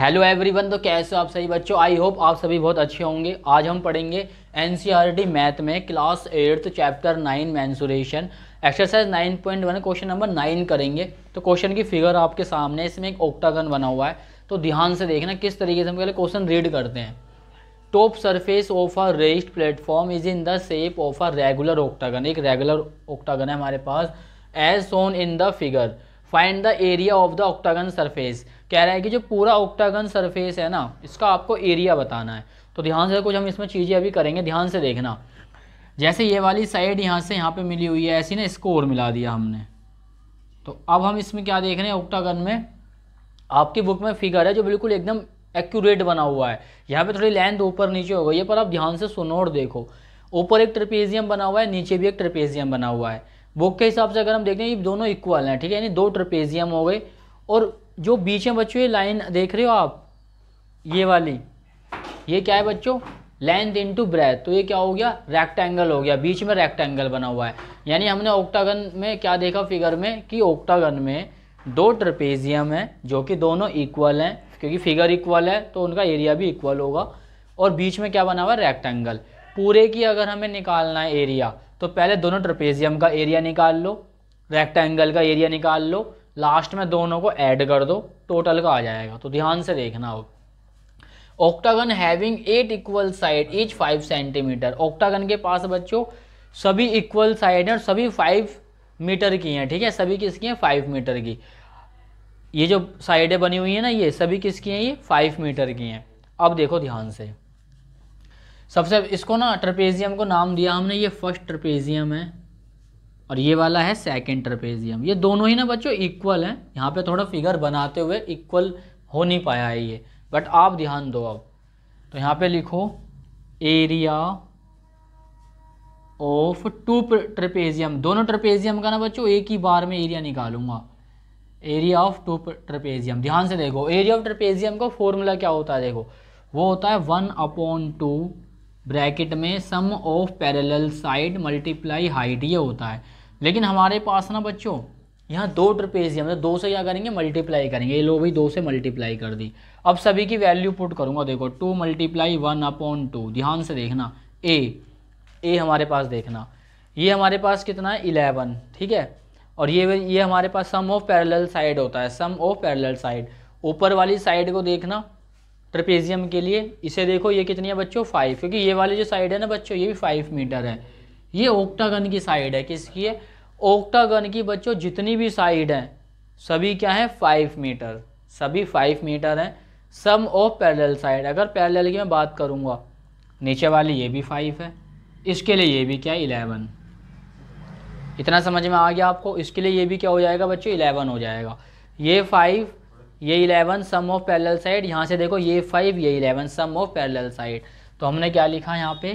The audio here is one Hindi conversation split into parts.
हेलो एवरीवन तो कैसे हो आप सभी बच्चों आई होप आप सभी बहुत अच्छे होंगे आज हम पढ़ेंगे एन मैथ e में class eighth chapter nine mensuration exercise nine point one question number nine करेंगे तो क्वेश्चन की फिगर आपके सामने इसमें एक ओक्टागन बना हुआ है तो ध्यान से देखना किस तरीके से हम पहले क्वेश्चन रीड करते हैं top surface of a raised platform is in the shape of a regular octagon एक रेगुलर ओक्टागन है हमारे पास as shown in the figure find the area of the octagon surface कह रहा है कि जो पूरा ऑक्टागन सरफेस है ना इसका आपको एरिया बताना है तो ध्यान से कुछ हम इसमें चीज़ें अभी करेंगे ध्यान से देखना जैसे ये वाली साइड यहाँ से यहाँ पे मिली हुई है ऐसी ना इसको और मिला दिया हमने तो अब हम इसमें क्या देख रहे हैं ऑक्टागन में आपकी बुक में फिगर है जो बिल्कुल एकदम एक्यूरेट बना हुआ है यहाँ पे थोड़ी लेंथ ऊपर नीचे हो गई है पर आप ध्यान से सुनो और देखो ऊपर एक ट्रपेजियम बना हुआ है नीचे भी एक ट्रपेजियम बना हुआ है बुक के हिसाब से अगर हम देखें ये दोनों इक्वल हैं ठीक है यानी दो ट्रपेजियम हो गए और जो बीच में बच्चों ये लाइन देख रहे हो आप ये वाली ये क्या है बच्चों लेंथ टू ब्रेथ तो ये क्या हो गया रेक्टेंगल हो गया बीच में रेक्टेंगल बना हुआ है यानी हमने ओक्टागन में क्या देखा फिगर में कि ओक्टागन में दो ट्रपेजियम हैं जो कि दोनों इक्वल हैं क्योंकि फिगर इक्वल है तो उनका एरिया भी इक्वल होगा और बीच में क्या बना हुआ है रेक्टेंगल पूरे की अगर हमें निकालना है एरिया तो पहले दोनों ट्रपेजियम का एरिया निकाल लो रेक्टेंगल का एरिया निकाल लो लास्ट में दोनों को ऐड कर दो टोटल का आ जाएगा तो ध्यान से देखना हो octagon having eight equal side each five centimetre octagon के पास बच्चों सभी इक्वल साइड हैं और सभी फाइव मीटर की हैं ठीक है सभी किसकी हैं फाइव मीटर की ये जो साइडें बनी हुई है ना ये सभी किसकी हैं ये फाइव मीटर की हैं अब देखो ध्यान से सबसे इसको ना ट्रपेजियम को नाम दिया हमने ये फर्स्ट ट्रपेजियम है और ये वाला है सेकेंड ट्रपेजियम ये दोनों ही ना बच्चों इक्वल हैं यहाँ पे थोड़ा फिगर बनाते हुए इक्वल हो नहीं पाया है ये बट आप ध्यान दो अब तो यहाँ पे लिखो एरिया ऑफ टू ट्रपेजियम दोनों ट्रपेजियम का ना बच्चों एक ही बार में एरिया निकालूंगा एरिया ऑफ टू ट्रपेजियम ध्यान से देखो एरिया ऑफ ट्रपेजियम का फॉर्मूला क्या होता है देखो वो होता है वन अपॉन टू ब्रैकेट में sum of parallel side multiply height ये होता है लेकिन हमारे पास ना बच्चों यहाँ दो ट्रपेजियम है मतलब दो से क्या करेंगे मल्टीप्लाई करेंगे ये लो भाई दो से मल्टीप्लाई कर दी अब सभी की वैल्यू पुट करूंगा देखो two multiply one upon two ध्यान से देखना ए ए हमारे पास देखना ये हमारे पास कितना है इलेवन ठीक है और ये ये हमारे पास सम ऑफ पैरेलल साइड होता है सम ऑफ पैरेलल साइड ऊपर वाली साइड को देखना ट्रपेजियम के लिए इसे देखो ये कितनी है बच्चों फाइव क्योंकि ये वाली जो साइड है ना बच्चों ये भी फाइव मीटर है ये ओक्टागन की साइड है किसकी है ओक्टागन की बच्चों जितनी भी साइड हैं सभी क्या है फाइव मीटर सभी फाइव मीटर हैं सम ऑफ पैरेलल साइड अगर पैरेलल की मैं बात करूँगा नीचे वाली ये भी फाइव है इसके लिए ये भी क्या है इलेवन इतना समझ में आ गया आपको इसके लिए ये भी क्या हो जाएगा बच्चों इलेवन हो जाएगा ये फाइव ये eleven sum of parallel side यहाँ से देखो ये फाइव ये eleven sum of parallel side तो हमने क्या लिखा यहाँ पे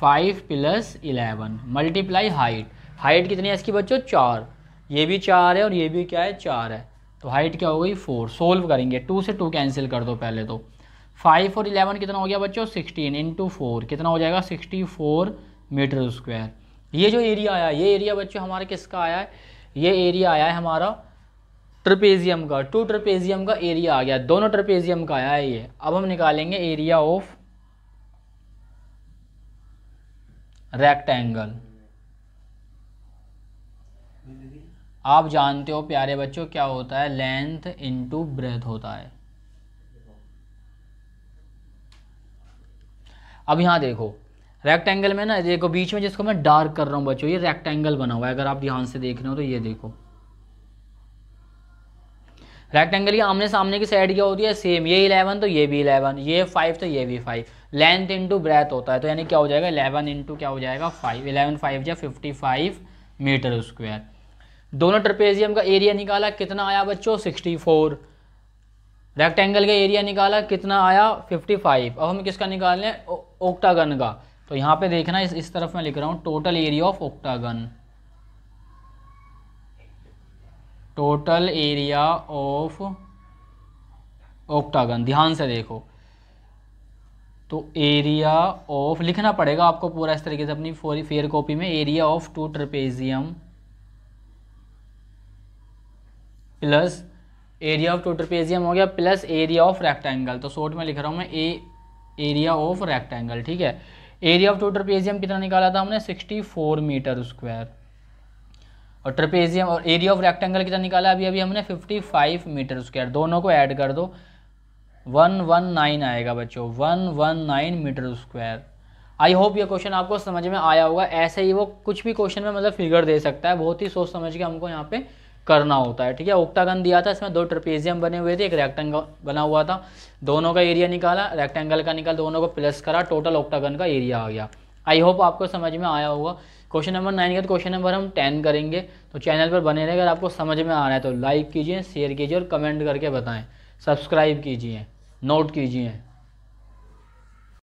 five plus eleven multiply height height कितनी है इसकी बच्चों चार ये भी चार है और ये भी क्या है चार है तो हाइट क्या हो गई फोर सोल्व करेंगे टू से टू कैंसिल कर दो पहले तो फाइव और इलेवन कितना हो गया बच्चों सिक्सटीन इंटू फोर कितना हो जाएगा सिक्सटी फोर मीटर स्क्वायर ये जो एरिया आया ये एरिया बच्चों हमारा किसका आया है ये एरिया आया है हमारा ट्रपेजियम का टू ट्रपेजियम का एरिया आ गया दोनों ट्रपेजियम का आया है ये अब हम निकालेंगे एरिया ऑफ रेक्टेंगल आप जानते हो प्यारे बच्चों क्या होता है लेंथ इनटू ब्रेथ होता है अब यहां देखो रेक्टेंगल में ना देखो बीच में जिसको मैं डार्क कर रहा हूं बच्चों ये रेक्टेंगल बना हुआ है अगर आप ध्यान से देख रहे हो तो ये देखो रेक्टेंगल की आमने सामने की साइड क्या होती है सेम ये इलेवन तो ये भी इलेवन ये फाइव तो ये भी फाइव लेंथ इंटू ब्रेथ होता है तो यानी क्या हो जाएगा इलेवन इंटू क्या हो जाएगा फाइव इलेवन फाइव या फिफ्टी फाइव मीटर स्क्वायर दोनों ट्रपेजियम का एरिया निकाला कितना आया बच्चों सिक्सटी फोर रेक्टेंगल का एरिया निकाला कितना आया फिफ्टी फाइव अब हम किसका निकाल लें ओक्टागन का तो यहाँ पे देखना इस इस तरफ मैं लिख रहा हूँ total area of octagon total area of octagon ध्यान से देखो तो एरिया ऑफ लिखना पड़ेगा आपको पूरा इस तरीके से अपनी फेयर कॉपी में area of two trapezium plus area of two trapezium हो गया प्लस एरिया ऑफ रेक्टेंगल तो शॉर्ट में लिख रहा हूँ मैं ए एरिया ऑफ रेक्टेंगल ठीक है एरिया ऑफ टू ट्रपेजियम कितना निकाला था हमने सिक्सटी फोर मीटर स्क्वायर और ट्रपेजियम और एरिया ऑफ रेक्टेंगल कितना निकाला अभी अभी हमने 55 मीटर स्क्वायर दोनों को ऐड कर दो 119 आएगा बच्चों 119 मीटर स्क्वायर आई होप ये क्वेश्चन आपको समझ में आया होगा ऐसे ही वो कुछ भी क्वेश्चन में मतलब फिगर दे सकता है बहुत ही सोच समझ के हमको यहाँ पे करना होता है ठीक है ओक्टागन दिया था इसमें दो ट्रपेजियम बने हुए थे एक रेक्टेंगल बना हुआ था दोनों का एरिया निकाला रेक्टेंगल का निकाल दोनों को प्लस करा टोटल ओक्टागन का एरिया आ गया आई होप आपको समझ में आया होगा क्वेश्चन नंबर नाइन का तो क्वेश्चन नंबर हम टेन करेंगे तो चैनल पर बने रहे अगर आपको समझ में आ रहा है तो लाइक कीजिए शेयर कीजिए और कमेंट करके बताएं सब्सक्राइब कीजिए नोट कीजिए